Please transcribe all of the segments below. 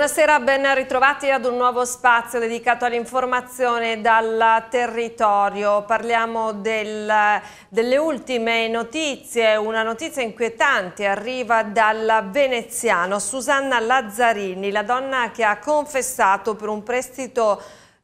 Buonasera, ben ritrovati ad un nuovo spazio dedicato all'informazione dal territorio. Parliamo del, delle ultime notizie, una notizia inquietante arriva dal veneziano Susanna Lazzarini, la donna che ha confessato per un prestito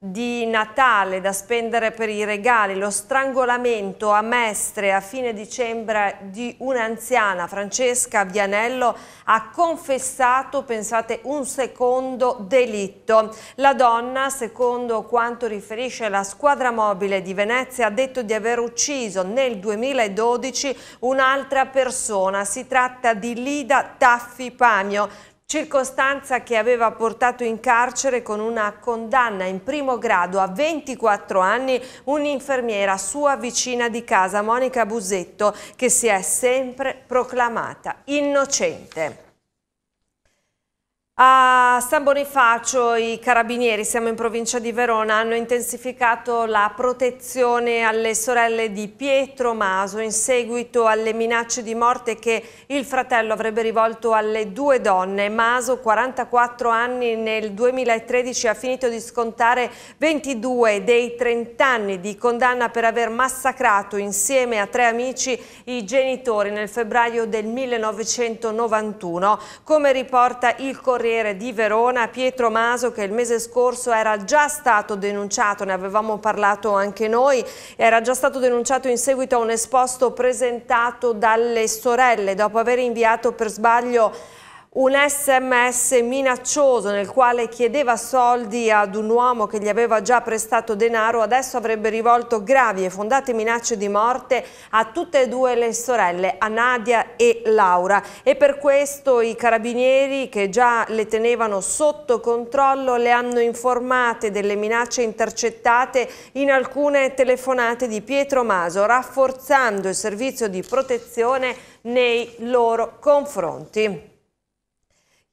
di Natale da spendere per i regali, lo strangolamento a Mestre a fine dicembre di un'anziana, Francesca Vianello, ha confessato, pensate, un secondo delitto. La donna, secondo quanto riferisce la squadra mobile di Venezia, ha detto di aver ucciso nel 2012 un'altra persona. Si tratta di Lida Taffi Pamio circostanza che aveva portato in carcere con una condanna in primo grado a 24 anni un'infermiera sua vicina di casa, Monica Busetto, che si è sempre proclamata innocente. A San Bonifacio i carabinieri, siamo in provincia di Verona, hanno intensificato la protezione alle sorelle di Pietro Maso in seguito alle minacce di morte che il fratello avrebbe rivolto alle due donne. Maso, 44 anni, nel 2013 ha finito di scontare 22 dei 30 anni di condanna per aver massacrato insieme a tre amici i genitori nel febbraio del 1991. Come riporta il corriere Corriere di Verona, Pietro Maso che il mese scorso era già stato denunciato, ne avevamo parlato anche noi, era già stato denunciato in seguito a un esposto presentato dalle sorelle dopo aver inviato per sbaglio un sms minaccioso nel quale chiedeva soldi ad un uomo che gli aveva già prestato denaro adesso avrebbe rivolto gravi e fondate minacce di morte a tutte e due le sorelle, a Nadia e Laura. E per questo i carabinieri che già le tenevano sotto controllo le hanno informate delle minacce intercettate in alcune telefonate di Pietro Maso, rafforzando il servizio di protezione nei loro confronti.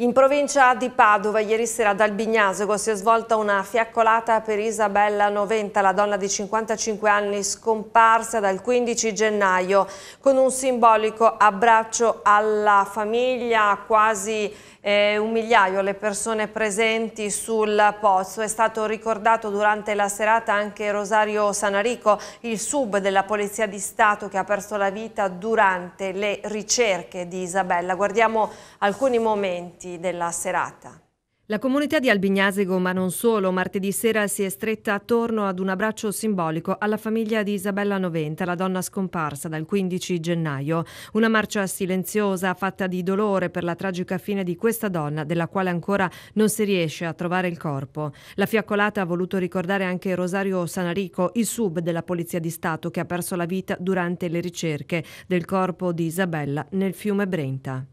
In provincia di Padova, ieri sera ad Albignasego si è svolta una fiaccolata per Isabella Noventa, la donna di 55 anni scomparsa dal 15 gennaio, con un simbolico abbraccio alla famiglia, quasi eh, un migliaio le persone presenti sul pozzo. È stato ricordato durante la serata anche Rosario Sanarico, il sub della Polizia di Stato che ha perso la vita durante le ricerche di Isabella. Guardiamo alcuni momenti della serata. La comunità di Albignasego, ma non solo, martedì sera si è stretta attorno ad un abbraccio simbolico alla famiglia di Isabella Noventa, la donna scomparsa dal 15 gennaio. Una marcia silenziosa fatta di dolore per la tragica fine di questa donna, della quale ancora non si riesce a trovare il corpo. La fiaccolata ha voluto ricordare anche Rosario Sanarico, il sub della Polizia di Stato che ha perso la vita durante le ricerche del corpo di Isabella nel fiume Brenta.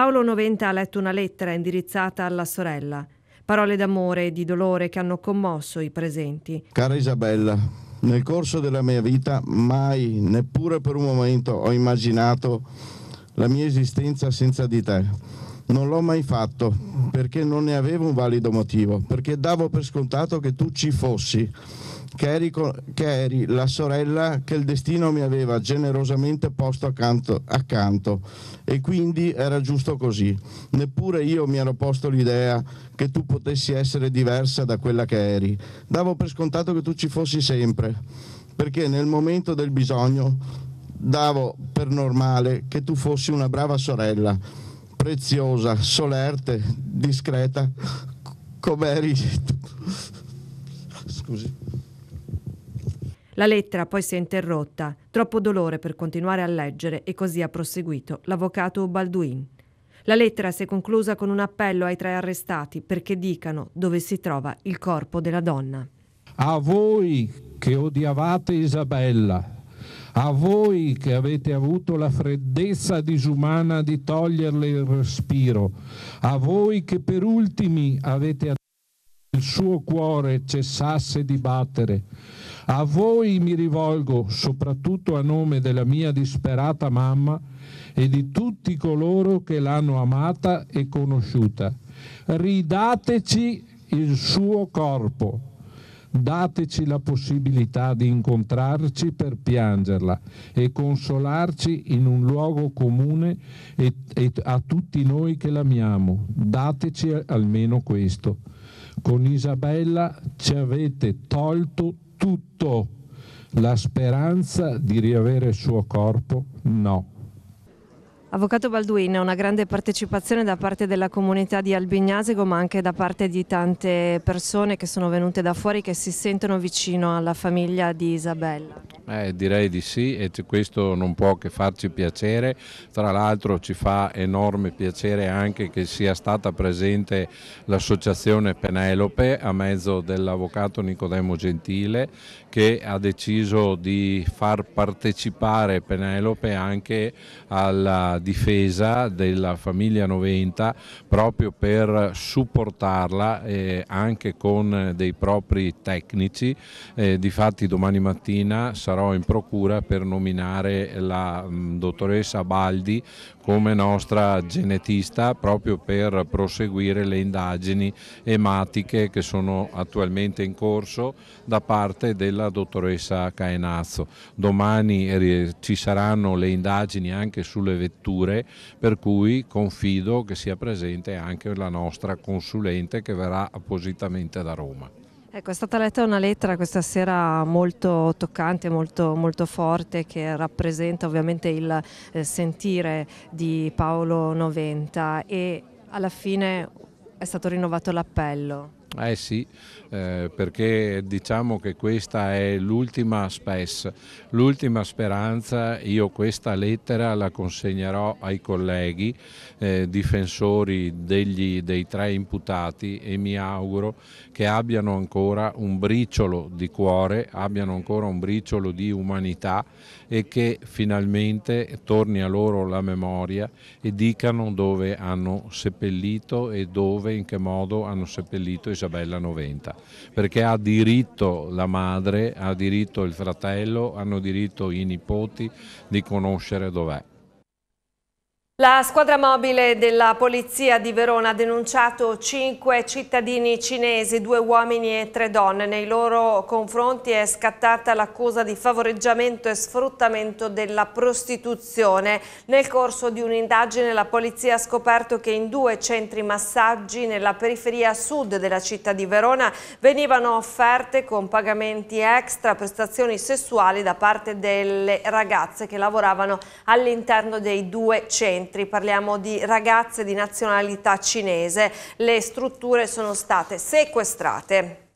Paolo Noventa ha letto una lettera indirizzata alla sorella. Parole d'amore e di dolore che hanno commosso i presenti. Cara Isabella, nel corso della mia vita mai, neppure per un momento, ho immaginato la mia esistenza senza di te. Non l'ho mai fatto perché non ne avevo un valido motivo, perché davo per scontato che tu ci fossi che eri, la sorella che il destino mi aveva generosamente posto accanto, accanto e quindi era giusto così. Neppure io mi ero posto l'idea che tu potessi essere diversa da quella che eri. Davo per scontato che tu ci fossi sempre, perché nel momento del bisogno davo per normale che tu fossi una brava sorella, preziosa, solerte, discreta, come eri tu. Scusi. La lettera poi si è interrotta, troppo dolore per continuare a leggere e così ha proseguito l'avvocato Balduin. La lettera si è conclusa con un appello ai tre arrestati perché dicano dove si trova il corpo della donna. A voi che odiavate Isabella, a voi che avete avuto la freddezza disumana di toglierle il respiro, a voi che per ultimi avete il suo cuore cessasse di battere. A voi mi rivolgo, soprattutto a nome della mia disperata mamma e di tutti coloro che l'hanno amata e conosciuta. Ridateci il suo corpo. Dateci la possibilità di incontrarci per piangerla e consolarci in un luogo comune e, e a tutti noi che l'amiamo. Dateci almeno questo. Con Isabella ci avete tolto tutto. La speranza di riavere il suo corpo? No. Avvocato Balduin, una grande partecipazione da parte della comunità di Albignasego ma anche da parte di tante persone che sono venute da fuori che si sentono vicino alla famiglia di Isabella. Eh, direi di sì e questo non può che farci piacere, tra l'altro ci fa enorme piacere anche che sia stata presente l'associazione Penelope a mezzo dell'avvocato Nicodemo Gentile che ha deciso di far partecipare Penelope anche alla difesa della famiglia Noventa proprio per supportarla eh, anche con dei propri tecnici. Eh, difatti domani mattina sarò in procura per nominare la mh, mm, dottoressa Baldi come nostra genetista proprio per proseguire le indagini ematiche che sono attualmente in corso da parte della dottoressa Caenazzo. Domani ci saranno le indagini anche sulle vetture per cui confido che sia presente anche la nostra consulente che verrà appositamente da Roma. Ecco, è stata letta una lettera questa sera molto toccante, molto, molto forte, che rappresenta ovviamente il eh, sentire di Paolo Noventa e alla fine è stato rinnovato l'appello. Eh sì, eh, perché diciamo che questa è l'ultima spes, l'ultima speranza, io questa lettera la consegnerò ai colleghi eh, difensori degli, dei tre imputati e mi auguro che abbiano ancora un briciolo di cuore, abbiano ancora un briciolo di umanità e che finalmente torni a loro la memoria e dicano dove hanno seppellito e dove, in che modo hanno seppellito Isabella Noventa perché ha diritto la madre, ha diritto il fratello, hanno diritto i nipoti di conoscere dov'è. La squadra mobile della Polizia di Verona ha denunciato cinque cittadini cinesi, due uomini e tre donne. Nei loro confronti è scattata l'accusa di favoreggiamento e sfruttamento della prostituzione. Nel corso di un'indagine la Polizia ha scoperto che in due centri massaggi nella periferia sud della città di Verona venivano offerte con pagamenti extra prestazioni sessuali da parte delle ragazze che lavoravano all'interno dei due centri centri, parliamo di ragazze di nazionalità cinese, le strutture sono state sequestrate.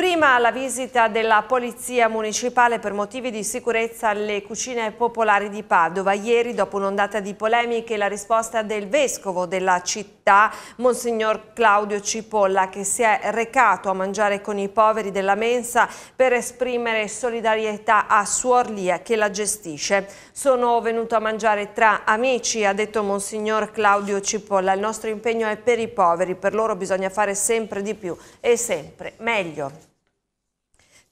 Prima la visita della Polizia Municipale per motivi di sicurezza alle cucine popolari di Padova. Ieri, dopo un'ondata di polemiche, la risposta del Vescovo della città, Monsignor Claudio Cipolla, che si è recato a mangiare con i poveri della mensa per esprimere solidarietà a Suor Lia, che la gestisce. Sono venuto a mangiare tra amici, ha detto Monsignor Claudio Cipolla. Il nostro impegno è per i poveri, per loro bisogna fare sempre di più e sempre meglio.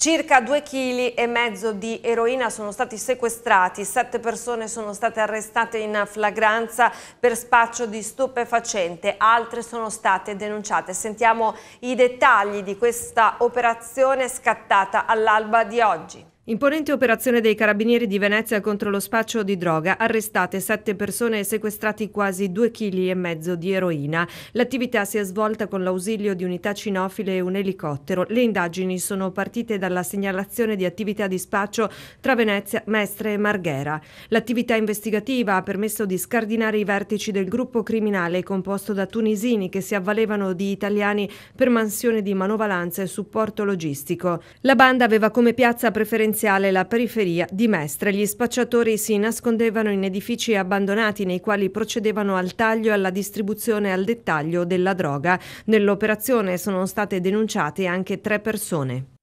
Circa due chili e mezzo di eroina sono stati sequestrati, sette persone sono state arrestate in flagranza per spaccio di stupefacente, altre sono state denunciate. Sentiamo i dettagli di questa operazione scattata all'alba di oggi. Imponente operazione dei carabinieri di Venezia contro lo spaccio di droga, arrestate sette persone e sequestrati quasi due chili e mezzo di eroina. L'attività si è svolta con l'ausilio di unità cinofile e un elicottero. Le indagini sono partite dalla segnalazione di attività di spaccio tra Venezia, Mestre e Marghera. L'attività investigativa ha permesso di scardinare i vertici del gruppo criminale composto da tunisini che si avvalevano di italiani per mansione di manovalanza e supporto logistico. La banda aveva come piazza preferenziale residenziale La Periferia di Mestre. Gli spacciatori si nascondevano in edifici abbandonati nei quali procedevano al taglio e alla distribuzione al dettaglio della droga. Nell'operazione sono state denunciate anche tre persone.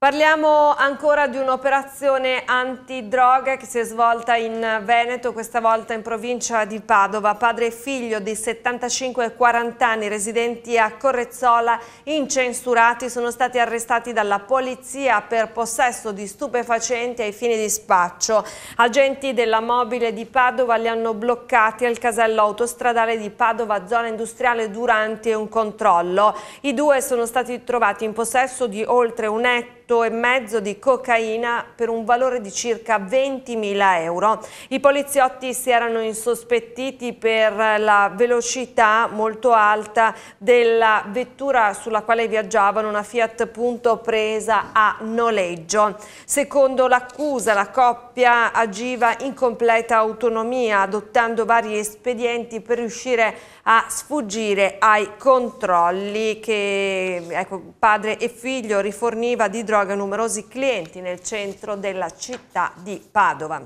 Parliamo ancora di un'operazione antidroga che si è svolta in Veneto, questa volta in provincia di Padova. Padre e figlio di 75 e 40 anni residenti a Correzzola, incensurati, sono stati arrestati dalla polizia per possesso di stupefacenti ai fini di spaccio. Agenti della mobile di Padova li hanno bloccati al casello autostradale di Padova, zona industriale, durante un controllo. I due sono stati trovati in possesso di oltre un ettaro e mezzo di cocaina per un valore di circa 20.000 euro. I poliziotti si erano insospettiti per la velocità molto alta della vettura sulla quale viaggiavano, una Fiat Punto presa a noleggio. Secondo l'accusa la coppia agiva in completa autonomia adottando vari espedienti per riuscire a sfuggire ai controlli che ecco, padre e figlio riforniva di droga droga numerosi clienti nel centro della città di Padova.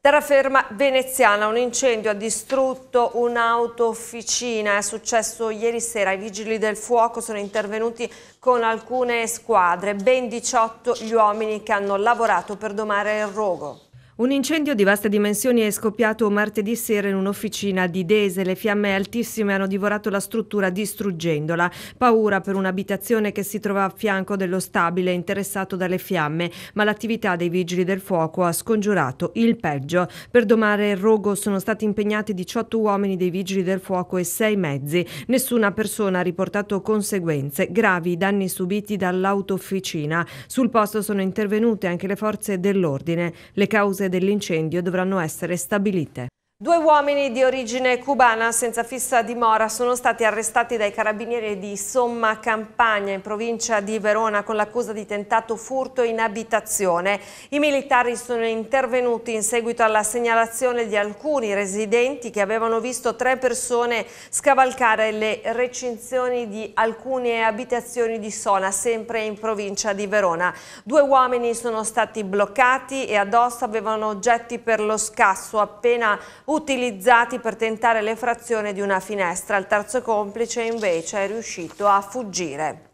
Terraferma veneziana, un incendio ha distrutto un'autofficina, è successo ieri sera, i vigili del fuoco sono intervenuti con alcune squadre, ben 18 gli uomini che hanno lavorato per domare il rogo. Un incendio di vaste dimensioni è scoppiato martedì sera in un'officina di Dese. Le fiamme altissime hanno divorato la struttura distruggendola. Paura per un'abitazione che si trova a fianco dello stabile interessato dalle fiamme, ma l'attività dei vigili del fuoco ha scongiurato il peggio. Per domare il rogo sono stati impegnati 18 uomini dei vigili del fuoco e 6 mezzi. Nessuna persona ha riportato conseguenze gravi i danni subiti dall'autofficina. Sul posto sono intervenute anche le forze dell'ordine. Le cause dell'incendio dovranno essere stabilite. Due uomini di origine cubana senza fissa dimora sono stati arrestati dai carabinieri di Somma Campagna in provincia di Verona con l'accusa di tentato furto in abitazione. I militari sono intervenuti in seguito alla segnalazione di alcuni residenti che avevano visto tre persone scavalcare le recinzioni di alcune abitazioni di Sona, sempre in provincia di Verona. Due uomini sono stati bloccati e addosso avevano oggetti per lo scasso appena utilizzati per tentare l'effrazione di una finestra. Il terzo complice invece è riuscito a fuggire.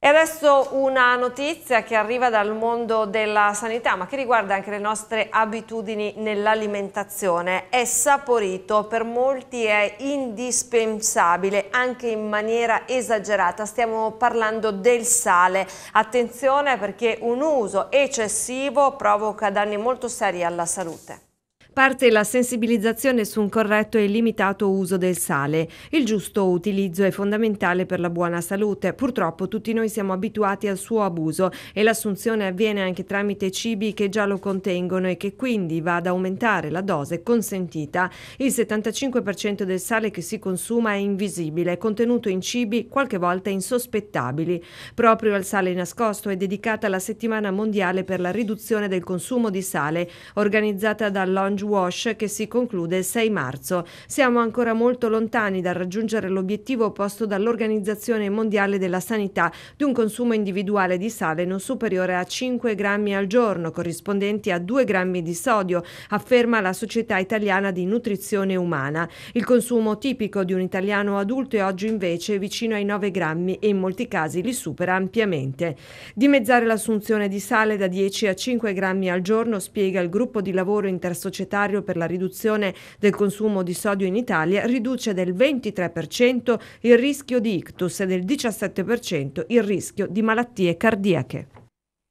E adesso una notizia che arriva dal mondo della sanità ma che riguarda anche le nostre abitudini nell'alimentazione. È saporito, per molti è indispensabile anche in maniera esagerata. Stiamo parlando del sale. Attenzione perché un uso eccessivo provoca danni molto seri alla salute. Parte la sensibilizzazione su un corretto e limitato uso del sale. Il giusto utilizzo è fondamentale per la buona salute. Purtroppo tutti noi siamo abituati al suo abuso e l'assunzione avviene anche tramite cibi che già lo contengono e che quindi va ad aumentare la dose consentita. Il 75% del sale che si consuma è invisibile, contenuto in cibi qualche volta insospettabili. Proprio al sale nascosto è dedicata la settimana mondiale per la riduzione del consumo di sale, organizzata dall'ONG wash che si conclude il 6 marzo. Siamo ancora molto lontani dal raggiungere l'obiettivo posto dall'Organizzazione Mondiale della Sanità di un consumo individuale di sale non superiore a 5 grammi al giorno, corrispondenti a 2 grammi di sodio, afferma la Società Italiana di Nutrizione Umana. Il consumo tipico di un italiano adulto è oggi invece vicino ai 9 grammi e in molti casi li supera ampiamente. Dimezzare l'assunzione di sale da 10 a 5 grammi al giorno, spiega il gruppo di lavoro intersocietario comunitario per la riduzione del consumo di sodio in Italia riduce del 23% il rischio di ictus e del 17% il rischio di malattie cardiache.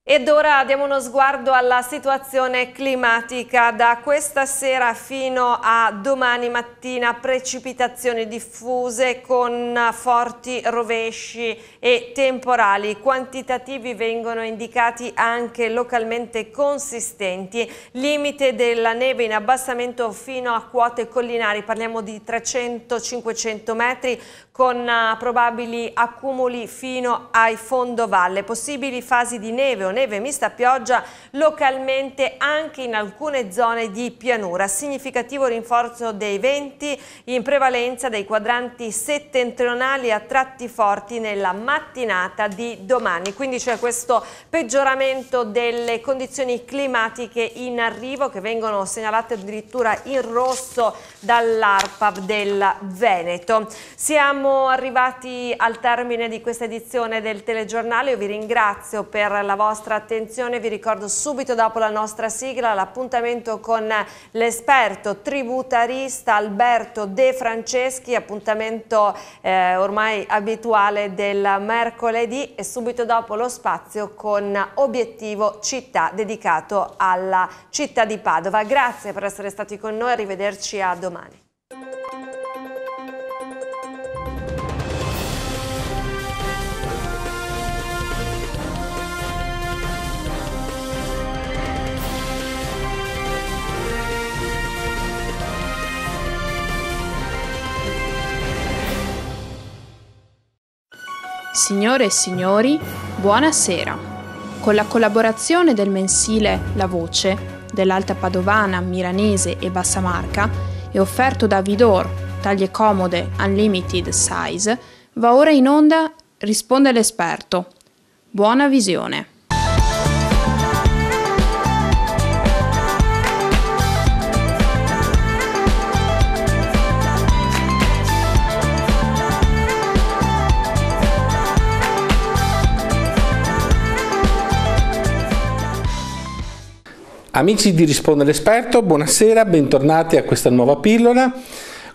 Ed ora diamo uno sguardo alla situazione climatica. Da questa sera fino a domani mattina precipitazioni diffuse con forti rovesci e temporali. Quantitativi vengono indicati anche localmente consistenti. Limite della neve in abbassamento fino a quote collinari, parliamo di 300-500 metri con eh, probabili accumuli fino ai fondovalle. Possibili fasi di neve o neve mista pioggia localmente anche in alcune zone di pianura. Significativo rinforzo dei venti in prevalenza dei quadranti settentrionali a tratti forti nella mattinata di domani. Quindi c'è questo peggioramento delle condizioni climatiche in arrivo che vengono segnalate addirittura in rosso dall'ARPAV del Veneto. Siamo arrivati al termine di questa edizione del telegiornale, io vi ringrazio per la vostra vostra attenzione. Vi ricordo subito dopo la nostra sigla l'appuntamento con l'esperto tributarista Alberto De Franceschi, appuntamento eh, ormai abituale del mercoledì e subito dopo lo spazio con Obiettivo Città dedicato alla città di Padova. Grazie per essere stati con noi, arrivederci a domani. Signore e signori, buonasera. Con la collaborazione del mensile La Voce, dell'Alta Padovana, Milanese e Bassamarca e offerto da Vidor, taglie comode Unlimited Size, va ora in onda Risponde l'esperto. Buona visione. Amici di Risponde l'esperto, buonasera, bentornati a questa nuova pillola.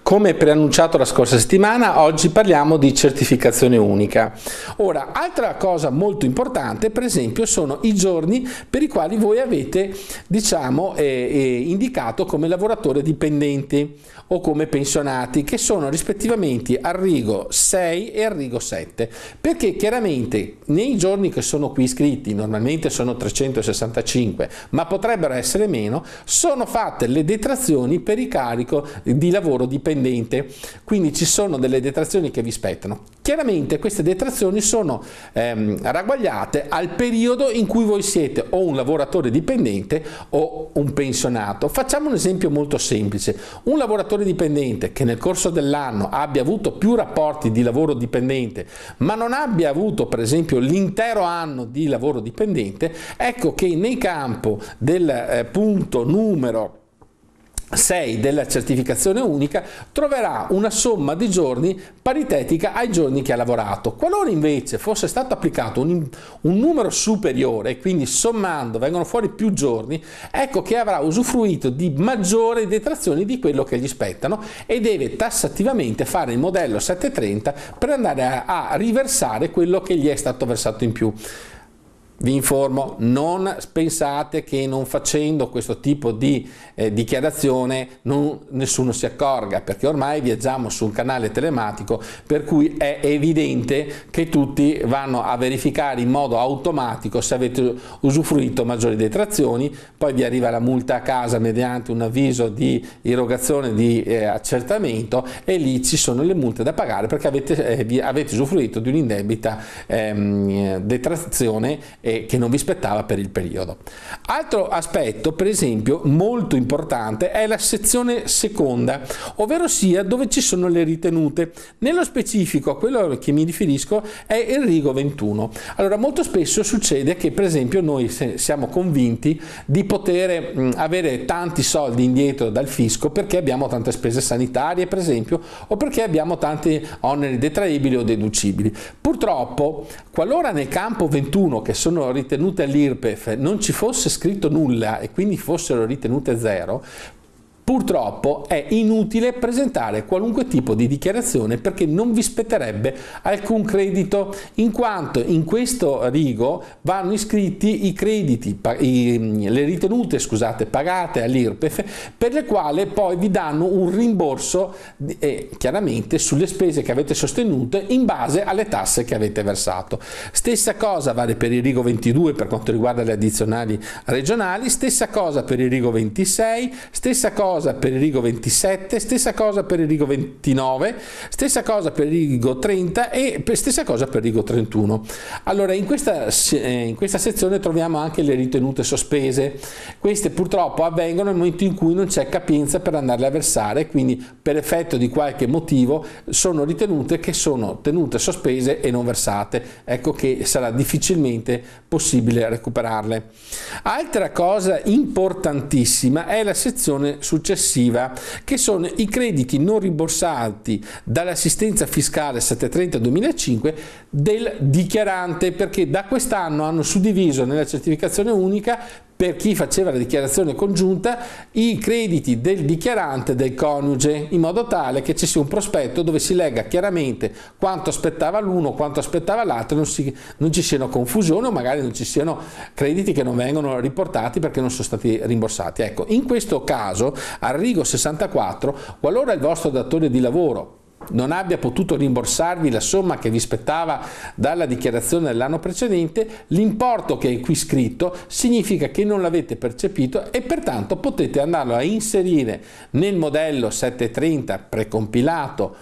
Come preannunciato la scorsa settimana, oggi parliamo di certificazione unica. Ora, altra cosa molto importante, per esempio, sono i giorni per i quali voi avete, diciamo, eh, eh, indicato come lavoratore dipendente o come pensionati che sono rispettivamente Arrigo 6 e Arrigo 7 perché chiaramente nei giorni che sono qui iscritti normalmente sono 365 ma potrebbero essere meno sono fatte le detrazioni per il carico di lavoro dipendente quindi ci sono delle detrazioni che vi spettano Chiaramente queste detrazioni sono ehm, ragguagliate al periodo in cui voi siete o un lavoratore dipendente o un pensionato. Facciamo un esempio molto semplice. Un lavoratore dipendente che nel corso dell'anno abbia avuto più rapporti di lavoro dipendente ma non abbia avuto per esempio l'intero anno di lavoro dipendente, ecco che nel campo del eh, punto numero 6 della certificazione unica troverà una somma di giorni paritetica ai giorni che ha lavorato. Qualora invece fosse stato applicato un, un numero superiore, quindi sommando vengono fuori più giorni, ecco che avrà usufruito di maggiori detrazioni di quello che gli spettano e deve tassativamente fare il modello 730 per andare a, a riversare quello che gli è stato versato in più vi informo, non pensate che non facendo questo tipo di eh, dichiarazione non, nessuno si accorga, perché ormai viaggiamo su un canale telematico per cui è evidente che tutti vanno a verificare in modo automatico se avete usufruito maggiori detrazioni, poi vi arriva la multa a casa mediante un avviso di erogazione di eh, accertamento e lì ci sono le multe da pagare perché avete, eh, avete usufruito di un'indebita ehm, detrazione eh, che non vi spettava per il periodo. Altro aspetto, per esempio, molto importante è la sezione seconda, ovvero sia dove ci sono le ritenute. Nello specifico a quello che mi riferisco è il rigo 21. Allora, molto spesso succede che, per esempio, noi siamo convinti di poter mh, avere tanti soldi indietro dal fisco perché abbiamo tante spese sanitarie, per esempio, o perché abbiamo tanti oneri detraibili o deducibili. Purtroppo, qualora nel campo 21, che sono fossero ritenute all'IRPEF non ci fosse scritto nulla e quindi fossero ritenute zero, Purtroppo è inutile presentare qualunque tipo di dichiarazione perché non vi spetterebbe alcun credito, in quanto in questo rigo vanno iscritti i crediti, le ritenute scusate, pagate all'IRPEF, per le quali poi vi danno un rimborso eh, chiaramente sulle spese che avete sostenute in base alle tasse che avete versato. Stessa cosa vale per il rigo 22 per quanto riguarda le addizionali regionali, stessa cosa per il rigo 26, stessa cosa cosa per rigo 27, stessa cosa per il rigo 29, stessa cosa per il rigo 30 e stessa cosa per il rigo 31. Allora in questa, eh, in questa sezione troviamo anche le ritenute sospese, queste purtroppo avvengono nel momento in cui non c'è capienza per andarle a versare, quindi per effetto di qualche motivo sono ritenute che sono tenute sospese e non versate, ecco che sarà difficilmente possibile recuperarle. Altra cosa importantissima è la sezione successiva successiva, che sono i crediti non rimborsati dall'assistenza fiscale 730-2005 del dichiarante, perché da quest'anno hanno suddiviso nella certificazione unica per chi faceva la dichiarazione congiunta i crediti del dichiarante del coniuge, in modo tale che ci sia un prospetto dove si legga chiaramente quanto aspettava l'uno, quanto aspettava l'altro, non, non ci siano confusioni o magari non ci siano crediti che non vengono riportati perché non sono stati rimborsati. Ecco, in questo caso, al rigo 64, qualora il vostro datore di lavoro non abbia potuto rimborsarvi la somma che vi spettava dalla dichiarazione dell'anno precedente, l'importo che è qui scritto significa che non l'avete percepito e pertanto potete andarlo a inserire nel modello 730 precompilato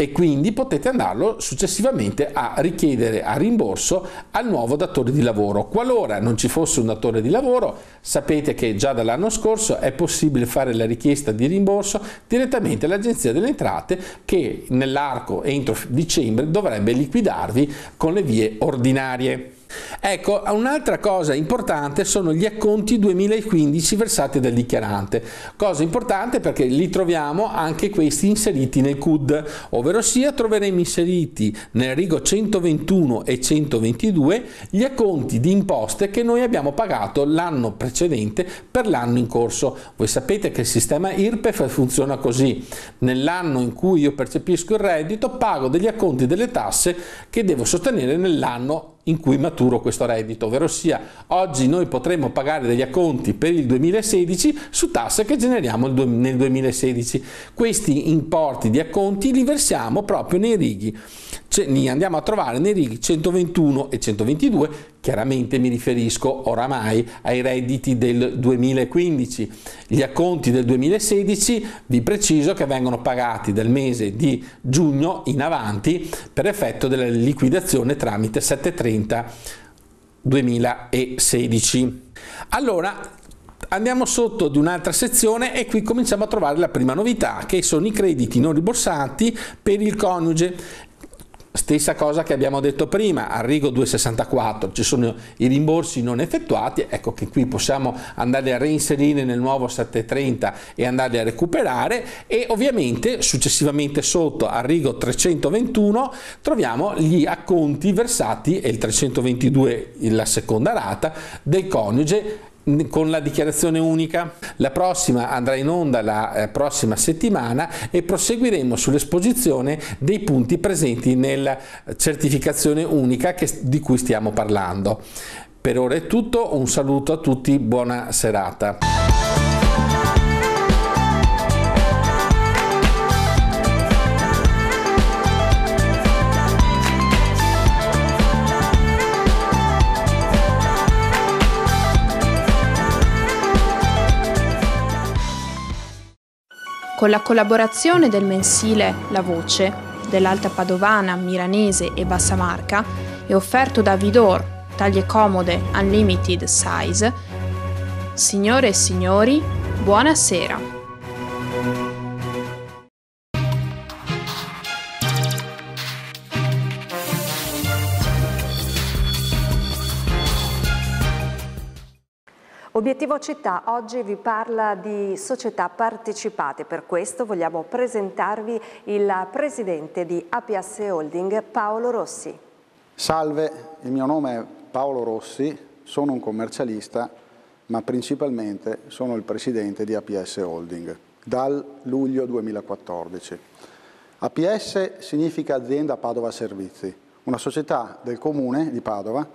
e quindi potete andarlo successivamente a richiedere a rimborso al nuovo datore di lavoro. Qualora non ci fosse un datore di lavoro, sapete che già dall'anno scorso è possibile fare la richiesta di rimborso direttamente all'Agenzia delle Entrate che nell'arco entro dicembre dovrebbe liquidarvi con le vie ordinarie. Ecco, un'altra cosa importante sono gli acconti 2015 versati dal dichiarante, cosa importante perché li troviamo anche questi inseriti nel CUD, ovvero sia troveremo inseriti nel rigo 121 e 122 gli acconti di imposte che noi abbiamo pagato l'anno precedente per l'anno in corso. Voi sapete che il sistema IRPEF funziona così, nell'anno in cui io percepisco il reddito pago degli acconti delle tasse che devo sostenere nell'anno in cui maturo questo reddito, ovvero sia oggi noi potremmo pagare degli acconti per il 2016 su tasse che generiamo nel 2016. Questi importi di acconti li versiamo proprio nei righi, cioè li andiamo a trovare nei righi 121 e 122 Chiaramente mi riferisco oramai ai redditi del 2015. Gli acconti del 2016 vi preciso che vengono pagati dal mese di giugno in avanti per effetto della liquidazione tramite 730 2016. Allora, andiamo sotto di un'altra sezione e qui cominciamo a trovare la prima novità che sono i crediti non riborsati per il coniuge. Stessa cosa che abbiamo detto prima, al rigo 264 ci sono i rimborsi non effettuati, ecco che qui possiamo andare a reinserire nel nuovo 730 e andare a recuperare e ovviamente successivamente sotto al rigo 321 troviamo gli acconti versati e il 322 la seconda rata del coniuge con la dichiarazione unica. La prossima andrà in onda la eh, prossima settimana e proseguiremo sull'esposizione dei punti presenti nella certificazione unica che, di cui stiamo parlando. Per ora è tutto, un saluto a tutti, buona serata. con la collaborazione del mensile La Voce, dell'Alta Padovana, Milanese e Bassamarca, e offerto da Vidor, taglie comode Unlimited Size, signore e signori, buonasera. Obiettivo Città oggi vi parla di società partecipate, per questo vogliamo presentarvi il presidente di APS Holding, Paolo Rossi. Salve, il mio nome è Paolo Rossi, sono un commercialista ma principalmente sono il presidente di APS Holding dal luglio 2014. APS significa Azienda Padova Servizi, una società del comune di Padova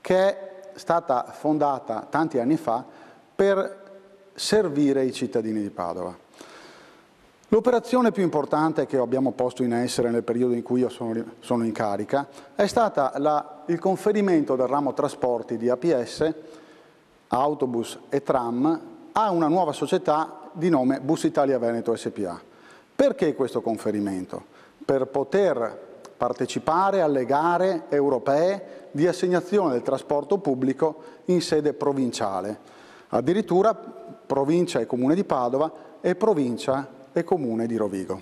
che è stata fondata tanti anni fa per servire i cittadini di Padova. L'operazione più importante che abbiamo posto in essere nel periodo in cui io sono, sono in carica è stata la, il conferimento del ramo trasporti di APS, autobus e tram, a una nuova società di nome Bus Italia Veneto SPA. Perché questo conferimento? Per poter partecipare alle gare europee di assegnazione del trasporto pubblico in sede provinciale, addirittura provincia e comune di Padova e provincia e comune di Rovigo.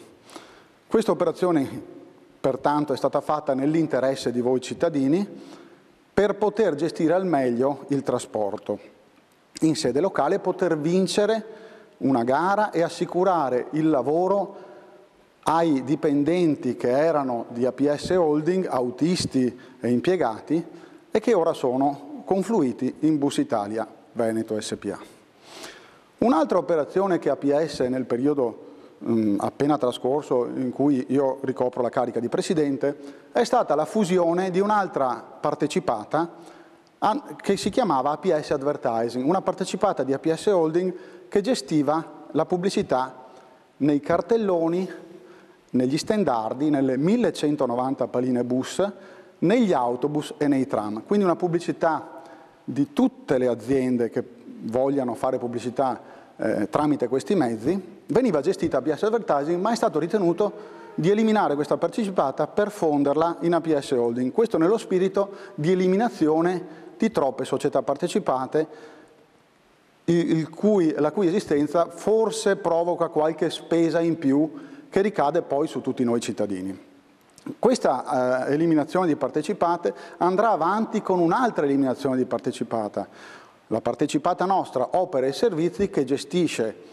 Questa operazione pertanto è stata fatta nell'interesse di voi cittadini per poter gestire al meglio il trasporto in sede locale, poter vincere una gara e assicurare il lavoro ai dipendenti che erano di APS Holding, autisti e impiegati, e che ora sono confluiti in Bus Italia Veneto SPA. Un'altra operazione che APS nel periodo mh, appena trascorso in cui io ricopro la carica di presidente è stata la fusione di un'altra partecipata a, che si chiamava APS Advertising, una partecipata di APS Holding che gestiva la pubblicità nei cartelloni negli stendardi, nelle 1190 paline bus, negli autobus e nei tram. Quindi una pubblicità di tutte le aziende che vogliano fare pubblicità eh, tramite questi mezzi, veniva gestita APS Advertising ma è stato ritenuto di eliminare questa partecipata per fonderla in APS Holding, questo nello spirito di eliminazione di troppe società partecipate cui, la cui esistenza forse provoca qualche spesa in più che ricade poi su tutti noi cittadini. Questa eh, eliminazione di partecipate andrà avanti con un'altra eliminazione di partecipata, la partecipata nostra opere e servizi che gestisce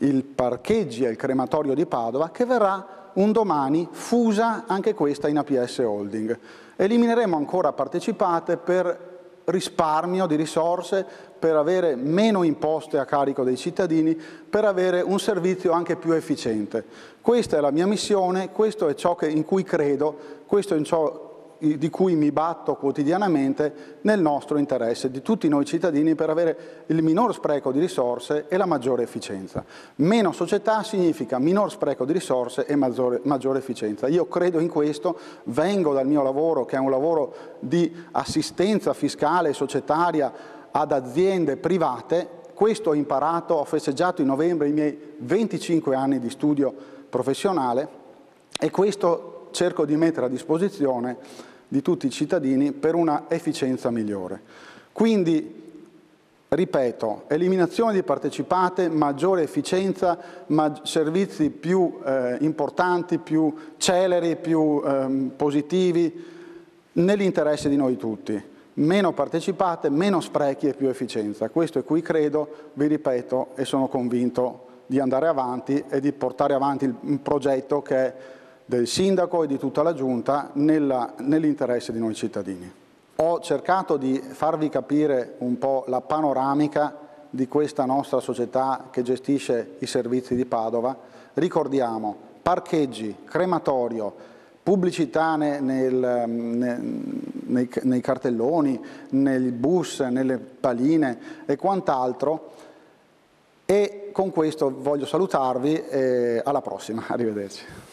il parcheggi e il crematorio di Padova che verrà un domani fusa anche questa in APS Holding. Elimineremo ancora partecipate per risparmio di risorse, per avere meno imposte a carico dei cittadini, per avere un servizio anche più efficiente. Questa è la mia missione, questo è ciò che, in cui credo, questo è ciò di cui mi batto quotidianamente nel nostro interesse, di tutti noi cittadini, per avere il minor spreco di risorse e la maggiore efficienza. Meno società significa minor spreco di risorse e maggiore, maggiore efficienza. Io credo in questo, vengo dal mio lavoro, che è un lavoro di assistenza fiscale e societaria ad aziende private, questo ho imparato, ho festeggiato in novembre i miei 25 anni di studio professionale e questo cerco di mettere a disposizione di tutti i cittadini per una efficienza migliore. Quindi, ripeto, eliminazione di partecipate, maggiore efficienza, ma servizi più eh, importanti, più celeri, più eh, positivi, nell'interesse di noi tutti. Meno partecipate, meno sprechi e più efficienza. Questo è cui credo, vi ripeto e sono convinto di andare avanti e di portare avanti un progetto che è del sindaco e di tutta la giunta nell'interesse nell di noi cittadini. Ho cercato di farvi capire un po' la panoramica di questa nostra società che gestisce i servizi di Padova. Ricordiamo parcheggi, crematorio, pubblicità nel, nel, nei, nei, cartelloni, nei bus, nelle paline e quant'altro. E con questo voglio salutarvi e alla prossima, arrivederci.